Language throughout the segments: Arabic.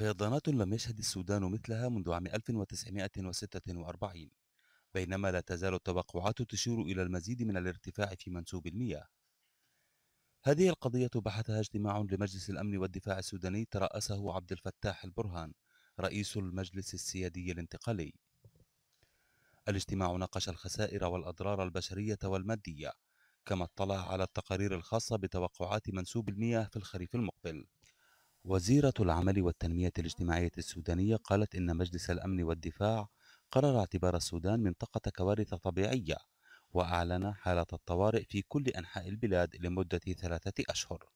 فيضانات لم يشهد السودان مثلها منذ عام 1946 بينما لا تزال التوقعات تشير إلى المزيد من الارتفاع في منسوب المياه هذه القضية بحثها اجتماع لمجلس الأمن والدفاع السوداني ترأسه عبد الفتاح البرهان رئيس المجلس السيادي الانتقالي الاجتماع ناقش الخسائر والأضرار البشرية والمادية كما اطلع على التقارير الخاصة بتوقعات منسوب المياه في الخريف المقبل وزيرة العمل والتنمية الاجتماعية السودانية قالت إن مجلس الأمن والدفاع قرر اعتبار السودان منطقة كوارث طبيعية وأعلن حالة الطوارئ في كل أنحاء البلاد لمدة ثلاثة أشهر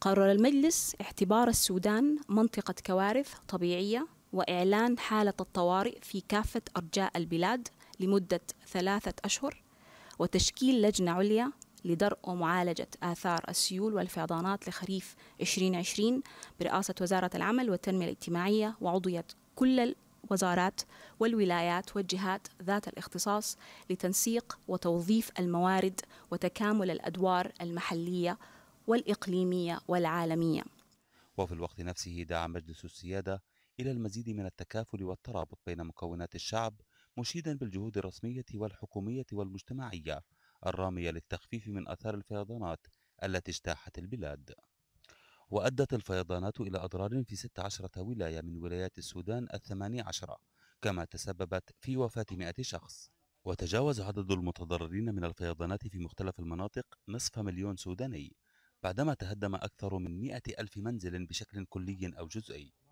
قرر المجلس اعتبار السودان منطقة كوارث طبيعية وإعلان حالة الطوارئ في كافة أرجاء البلاد لمدة ثلاثة أشهر وتشكيل لجنة عليا لدرء ومعالجة آثار السيول والفيضانات لخريف 2020 برئاسة وزارة العمل والتنمية الاجتماعية وعضوية كل الوزارات والولايات والجهات ذات الاختصاص لتنسيق وتوظيف الموارد وتكامل الأدوار المحلية والإقليمية والعالمية وفي الوقت نفسه دعا مجلس السيادة إلى المزيد من التكافل والترابط بين مكونات الشعب مشيدا بالجهود الرسمية والحكومية والمجتمعية الرامية للتخفيف من أثار الفيضانات التي اجتاحت البلاد وأدت الفيضانات إلى أضرار في 16 ولاية من ولايات السودان الثمانية عشرة كما تسببت في وفاة 100 شخص وتجاوز عدد المتضررين من الفيضانات في مختلف المناطق نصف مليون سوداني بعدما تهدم أكثر من 100 ألف منزل بشكل كلي أو جزئي